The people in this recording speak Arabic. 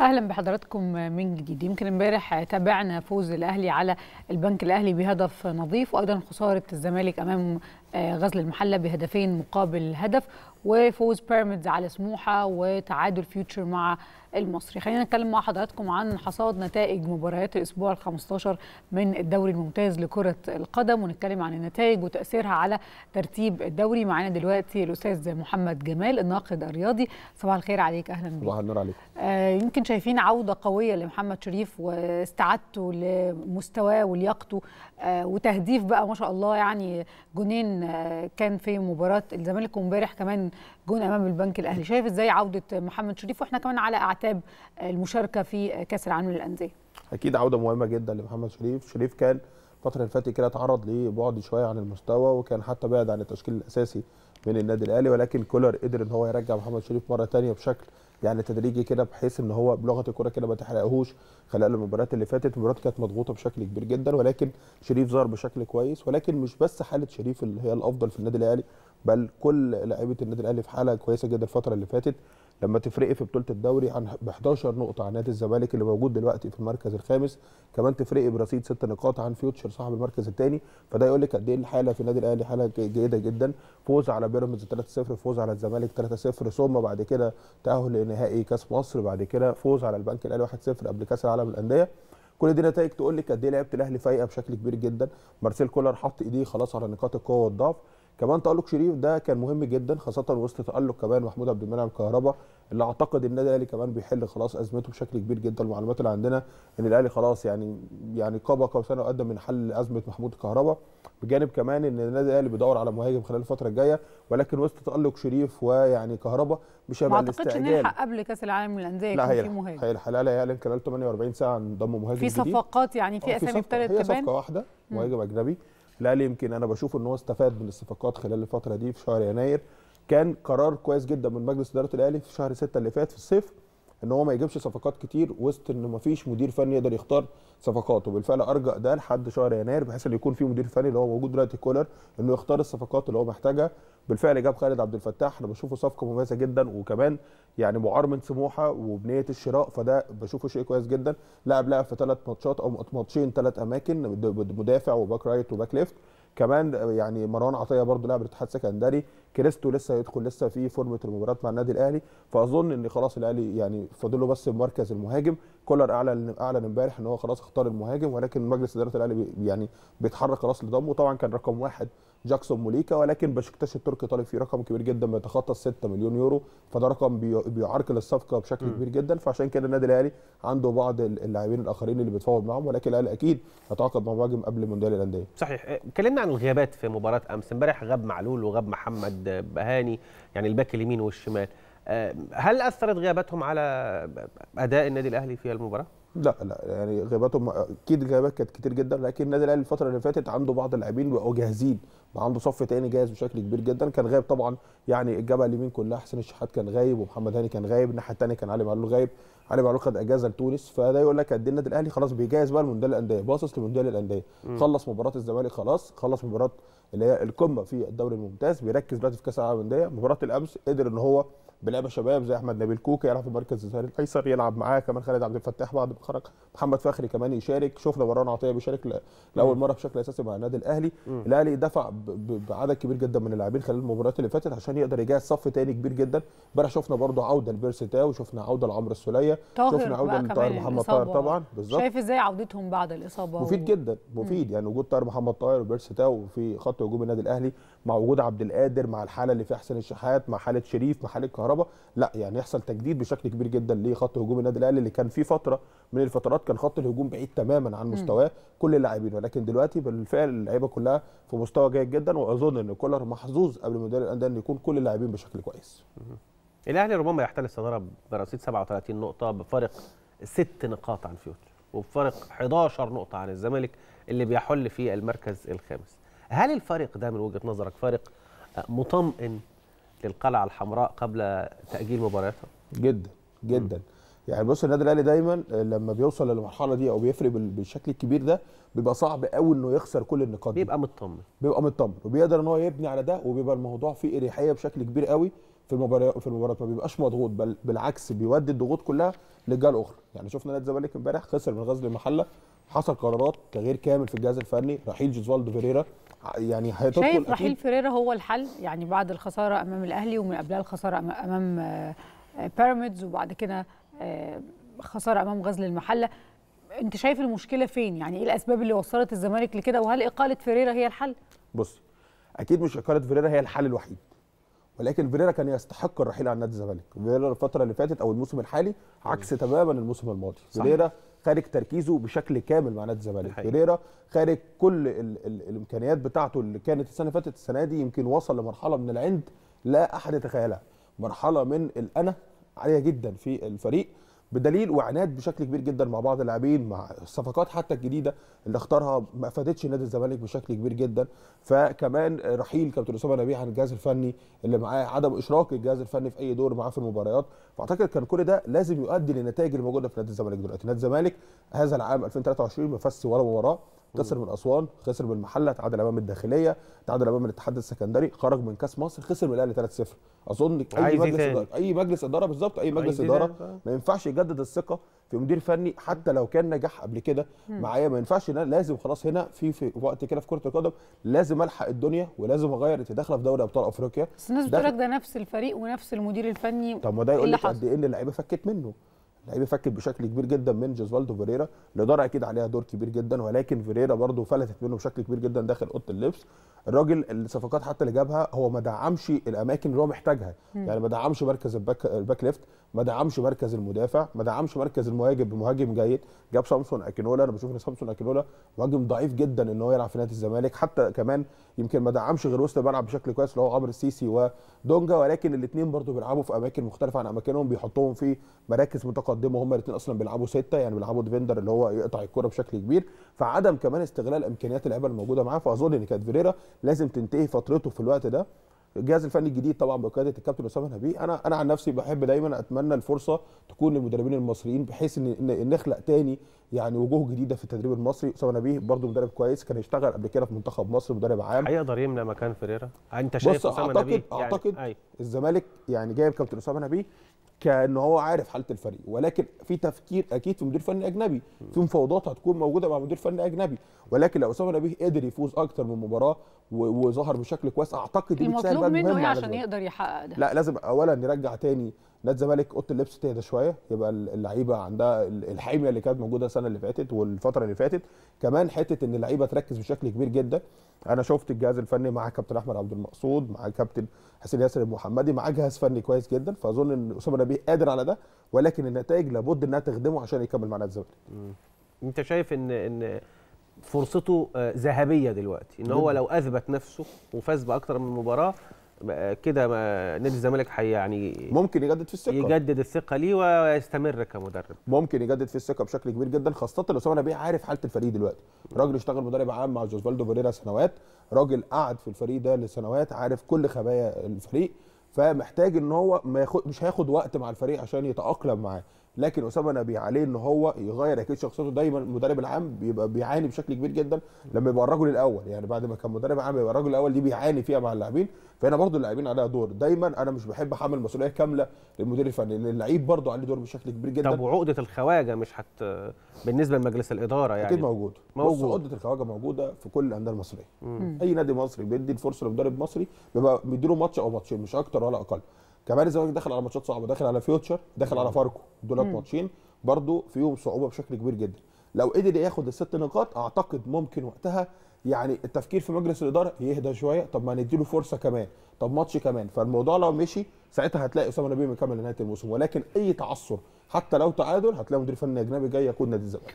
اهلا بحضراتكم من جديد يمكن امبارح تابعنا فوز الاهلي على البنك الاهلي بهدف نظيف وايضا خساره الزمالك امام آه، غزل المحله بهدفين مقابل هدف وفوز بيراميدز على سموحه وتعادل فيوتشر مع المصري خلينا نتكلم مع حضراتكم عن حصاد نتائج مباريات الاسبوع ال15 من الدوري الممتاز لكره القدم ونتكلم عن النتائج وتاثيرها على ترتيب الدوري معانا دلوقتي الاستاذ محمد جمال الناقد الرياضي صباح الخير عليك اهلا بك صباح النور عليك آه يمكن شايفين عوده قويه لمحمد شريف واستعادته لمستواه ولياقته آه وتهديف بقى ما شاء الله يعني جنين آه كان في مباراه الزمالك وامبارح كمان جون امام البنك الاهلي شايف ازاي عوده محمد شريف واحنا كمان على اعتاب المشاركه في كاس العالم للانديه اكيد عوده مهمه جدا لمحمد شريف شريف كان الفتره اللي فاتت كده اتعرض لبعد شويه عن المستوى وكان حتى بعد عن التشكيل الاساسي من النادي الاهلي ولكن كولر قدر ان هو يرجع محمد شريف مره ثانيه بشكل يعني تدريجي كده بحيث ان هو بلغه الكوره كده ما تحرقهوش خلال المباريات اللي فاتت المباريات كانت مضغوطه بشكل كبير جدا ولكن شريف ظهر بشكل كويس ولكن مش بس حاله شريف اللي هي الافضل في النادي الاهلي بل كل لعيبه النادي الاهلي في حاله كويسه جدا الفتره اللي فاتت لما تفرقي في بطوله الدوري عن ب 11 نقطه عن نادي الزمالك اللي موجود دلوقتي في المركز الخامس كمان تفرقي برصيد ست نقاط عن فيوتشر صاحب المركز الثاني فده يقول لك قد ايه الحاله في النادي الاهلي حاله جيده جدا فوز على بيراميدز 3-0 فوز على الزمالك 3-0 ثم بعد كده تاهل لنهائي كاس مصر بعد كده فوز على البنك الاهلي 1-0 قبل كاس العالم للانديه كل دي نتائج تقول لك قد ايه لعيبه الاهلي فايقه بشكل كبير جدا مارسيل كولر حط ايديه خلاص على نقاط القوه والضعف كمان تالق شريف ده كان مهم جدا خاصه وسط تالق كمان محمود عبد المنعم كهربا اللي اعتقد ان الاهلي كمان بيحل خلاص ازمته بشكل كبير جدا المعلومات اللي عندنا ان الاهلي خلاص يعني يعني قاب قوسين وقدم من حل ازمه محمود كهربا بجانب كمان ان النادي الاهلي بيدور على مهاجم خلال الفتره الجايه ولكن وسط تالق شريف ويعني كهربا مش هيبقى الاستعجال ما اعتقدش ان قبل كاس العالم للانديه يكون في مهاجم هي هي هيعلن خلال 48 ساعه انضم مهاجم في صفقات يعني في آه، اسامي ابتدت كمان في صفقه واحده مهاجم اجنبي الاهلي يمكن انا بشوف ان هو استفاد من الصفقات خلال الفتره دي في شهر يناير كان قرار كويس جدا من مجلس اداره الاهلي في شهر 6 اللي فات في الصيف ان هو ما يجيبش صفقات كتير وسط ان ما فيش مدير فني يقدر يختار صفقاته بالفعل ارجع ده لحد شهر يناير بحيث ان يكون في مدير فني اللي هو موجود دلوقتي كولر انه يختار الصفقات اللي هو محتاجها بالفعل جاب خالد عبد الفتاح انا بشوفه صفقه مميزه جدا وكمان يعني معار من سموحه وبنيه الشراء فده بشوفه شيء كويس جدا لعب لعب في ثلاث ماتشات او ماتشين ثلاث اماكن مدافع وباك رايت وباك ليفت كمان يعني مروان عطيه برضه لاعب الاتحاد السكندري كريستو لسه هيدخل لسه في فورمه المباراه مع النادي الاهلي فاظن ان خلاص الاهلي يعني فاضل له بس مركز المهاجم كولر اعلن اعلن امبارح ان هو خلاص اختار المهاجم ولكن مجلس اداره الاهلي يعني بيتحرك خلاص لضمه طبعا كان رقم واحد جاكسون موليكا ولكن بشكتاش التركي طالب فيه رقم كبير جدا بيتخطى 6 مليون يورو فده رقم بيعرقل الصفقه بشكل م. كبير جدا فعشان كده النادي الاهلي عنده بعض اللاعبين الاخرين اللي بيتفاوض معاهم ولكن الاهلي اكيد هيتعاقد مع مهاجم قبل مونديال الانديه. صحيح اتكلمنا إيه، عن الغيابات في مباراه امس امبارح غاب معلول وغاب محمد بهاني يعني الباك اليمين والشمال آه، هل اثرت غيابتهم على اداء النادي الاهلي في المباراه؟ لا لا يعني غياباتهم اكيد غيابات كانت كتير جدا لكن النادي الاهلي الفتره اللي فاتت عنده بعض اللاعبين بقوا جاهزين بقى عنده صف تاني جاهز بشكل كبير جدا كان غايب طبعا يعني الجبهه اليمين كلها حسين الشحات كان غايب ومحمد هاني كان غايب الناحيه الثانيه كان علي معلول غايب علي معلول خد اجازه لتونس فده يقول لك قد إيه النادي الاهلي خلاص بيجهز بقى لمونديال الانديه باصص لمونديال الانديه خلص مباراه الزمالك خلاص خلص مباراه اللي هي القمه في الدوري الممتاز بيركز دلوقتي في كاس العالم للانديه مباراه الامس قدر ان هو بلعبه شباب زي احمد نبيل كوكا يلعب في مركز الايسر يلعب معاه كمان خالد عبد الفتاح بعد ما خرج محمد فخري كمان يشارك شفنا مروان عطيه بيشارك لاول مره بشكل اساسي مع النادي الاهلي الاهلي دفع بعدد كبير جدا من اللاعبين خلال المباريات اللي فاتت عشان يقدر يجهز صف تاني كبير جدا امبارح شفنا برده عوده لبيرسي تاو شفنا عوده لعمرو السوليه شفنا عوده لطاهر محمد طاهر طبعا بالظبط شايف ازاي عودتهم بعد الاصابه مفيد جدا مفيد يعني وجود طاهر محمد طاهر وبيرسي تاو في خط هجوم النادي الاهلي مع وجود عبد القادر مع الحاله اللي فيها حسين الشحات مع حاله شريف مع حاله الكهرباء لا يعني يحصل تجديد بشكل كبير جدا لخط هجوم النادي الاهلي اللي كان في فتره من الفترات كان خط الهجوم بعيد تماما عن مستواه كل اللاعبين ولكن دلوقتي بالفعل اللعيبه كلها في مستوى جيد جدا واظن ان كولر محظوظ قبل مدير الانديه ان يكون كل اللاعبين بشكل كويس الاهلي ربما يحتل الصداره برصيد 37 نقطه بفارق ست نقاط عن فيوتشر وبفارق 11 نقطه عن الزمالك اللي بيحل في المركز الخامس هل الفارق ده من وجهه نظرك فارق مطمئن للقلعه الحمراء قبل تاجيل مبارياتها جدا جدا يعني بص النادي الاهلي دايما آه، لما بيوصل للمرحله دي او بيفرق بالشكل الكبير ده بيبقى صعب قوي انه يخسر كل النقاط دي بيبقى مطمن بيبقى مطمن وبيقدر ان هو يبني على ده وبيبقى الموضوع فيه اريحيه بشكل كبير قوي في المباريات في المباريات ما بيبقاش مضغوط بل بالعكس بيودي الضغوط كلها للجهه الاخرى يعني شفنا نادي الزمالك امبارح خسر من غزل المحله حصل قرارات تغيير كامل في الجهاز الفني رحيل جوزوالدو فيريرا يعني هتدخل شايف رحيل فيريرا هو الحل يعني بعد الخساره امام الاهلي ومن قبلها الخساره امام آه، بيراميدز وبعد كده آه، خساره امام غزل المحله انت شايف المشكله فين يعني ايه الاسباب اللي وصلت الزمالك لكده وهل اقاله فيريرا هي الحل بص اكيد مش اقاله فيريرا هي الحل الوحيد ولكن فيريرا كان يستحق الرحيل عن نادي الزمالك فيريرا الفتره اللي فاتت او الموسم الحالي عكس تماما الموسم الماضي فيريرا خارج تركيزه بشكل كامل مع نادي الزمالك بيريرا خارج كل الـ الـ الامكانيات بتاعته اللي كانت السنه اللي فاتت السنه دي يمكن وصل لمرحله من العند لا احد يتخيلها مرحله من الانا عاليه جدا في الفريق بدليل وعناد بشكل كبير جدا مع بعض اللاعبين مع الصفقات حتى الجديده اللي اختارها ما افادتش نادي الزمالك بشكل كبير جدا فكمان رحيل كابتن اسامه نبيه عن الجهاز الفني اللي معاه عدم اشراك الجهاز الفني في اي دور معاه في المباريات فاعتقد كان كل ده لازم يؤدي للنتائج اللي موجوده في نادي الزمالك دلوقتي نادي الزمالك هذا العام 2023 ما فاز ولا مباراه خسر من اسوان خسر من المحله تعادل امام الداخليه تعادل امام الاتحاد السكندري خرج من كاس مصر خسر من الاهلي 3-0 اظن اي إيه مجلس اداره اي مجلس اداره بالظبط اي مجلس إيه اداره ما ينفعش يجدد الثقه في مدير فني حتى لو كان نجح قبل كده معايا ما ينفعش انا لازم خلاص هنا في في وقت كده في كره القدم لازم الحق الدنيا ولازم اغير تدخل في دوري ابطال افريقيا بس الناس بتقول لك ده نفس الفريق ونفس المدير الفني طب ما ده يقول لك قد ايه اللعيبه فكت منه لعيب فكت بشكل كبير جدا من جوزفالدو فيريرا الاداره اكيد عليها دور كبير جدا ولكن فيريرا برضه فلتت منه بشكل كبير جدا داخل اوضه اللبس الراجل الصفقات حتى اللي جابها هو ما دعمش الاماكن اللي هو محتاجها يعني ما دعمش مركز الباك, الباك ليفت ما دعمش مركز المدافع ما دعمش مركز المهاجم بمهاجم جيد جاب سامسون اكينولا انا بشوف ان سامسون اكينولا مهاجم ضعيف جدا ان هو يلعب في نادي الزمالك حتى كمان يمكن ما دعمش غير وسط الملعب بشكل كويس اللي هو عمرو السيسي ودونجا ولكن الاثنين برضو بيلعبوا في اماكن مختلفه عن اماكنهم بيحطوهم في مراكز متقدمه وهم الاثنين اصلا بيلعبوا سته يعني بيلعبوا ديفندر اللي هو يقطع الكره بشكل كبير فعدم كمان استغلال امكانيات اللعيبه الموجوده معاه فاظن ان كانت فيريرا لازم تنتهي فترته في الوقت ده الجهاز الفني الجديد طبعا بقياده الكابتن اسامه نبيه انا انا عن نفسي بحب دايما اتمنى الفرصه تكون للمدربين المصريين بحيث ان نخلق تاني يعني وجوه جديده في التدريب المصري اسامه نبيه برده مدرب كويس كان يشتغل قبل كده في منتخب مصر مدرب عام هيقدر يملى مكان فيريرا انت شايف اسامه نبيه اعتقد يعني اعتقد الزمالك يعني جايب كابتن اسامه نبيه كان هو عارف حاله الفريق ولكن في تفكير اكيد في مدير فني اجنبي في مفاوضات هتكون موجوده مع مدير فني اجنبي ولكن لو اسامه نبيه قدر يفوز اكتر من مباراه وظهر بشكل كويس اعتقد دي المطلوب منه ايه عشان يقدر يحقق ده لا لازم اولا نرجع تاني نادي الزمالك اوضه اللبس تهدى شويه يبقى اللعيبه عندها الحميه اللي كانت موجوده السنه اللي فاتت والفتره اللي فاتت كمان حته ان اللعيبه تركز بشكل كبير جدا انا شفت الجهاز الفني مع كابتن احمد عبد المقصود مع كابتن حسين ياسر المحمدي مع جهاز فني كويس جدا فاظن ان اسامه نبيه قادر على ده ولكن النتائج لابد انها تخدمه عشان يكمل مع نادي الزمالك انت شايف ان ان فرصته آه، ذهبيه دلوقتي ان هو لو اثبت نفسه وفاز باكثر من مباراه كده نادي الزمالك حي يعني ممكن يجدد في الثقه يجدد الثقه ليه ويستمر كمدرب ممكن يجدد في الثقه بشكل كبير جدا خاصه لو اسامه نبيه عارف حاله الفريق دلوقتي راجل اشتغل مدرب عام مع جوزفالدو فيريرا سنوات راجل قعد في الفريق ده لسنوات عارف كل خبايا الفريق فمحتاج ان هو ما ياخد مش هياخد وقت مع الفريق عشان يتاقلم معاه لكن اسامه نبي عليه ان هو يغير اكيد شخصيته دايما المدرب العام بيبقى بيعاني بشكل كبير جدا لما يبقى الرجل الاول يعني بعد ما كان مدرب عام يبقى الرجل الاول دي بيعاني فيها مع اللاعبين فهنا برضه اللاعبين عليها دور دايما انا مش بحب احمل مسؤوليه كامله للمدير الفني لان اللعيب برضه عليه دور بشكل كبير جدا طب وعقده الخواجه مش هت بالنسبه لمجلس الاداره يعني اكيد موجود موجود عقده الخواجه موجوده في كل الانديه المصريه مم. اي نادي مصري بيدي الفرصه لمدرب مصري بيبقى مديله ماتش او ماتشين مش اكتر ولا اقل كمان الزمالك داخل على ماتشات صعبه داخل على فيوتشر داخل على فاركو دول ماتشين برضو فيهم صعوبه بشكل كبير جدا لو قدر ياخد الست نقاط اعتقد ممكن وقتها يعني التفكير في مجلس الاداره يهدى شويه طب ما نديله فرصه كمان طب ماتش كمان فالموضوع لو مشي ساعتها هتلاقي اسامه نبيل مكمل لنهايه الموسم ولكن اي تعثر حتى لو تعادل هتلاقي مدير فني اجنبي جاي يقود نادي الزمالك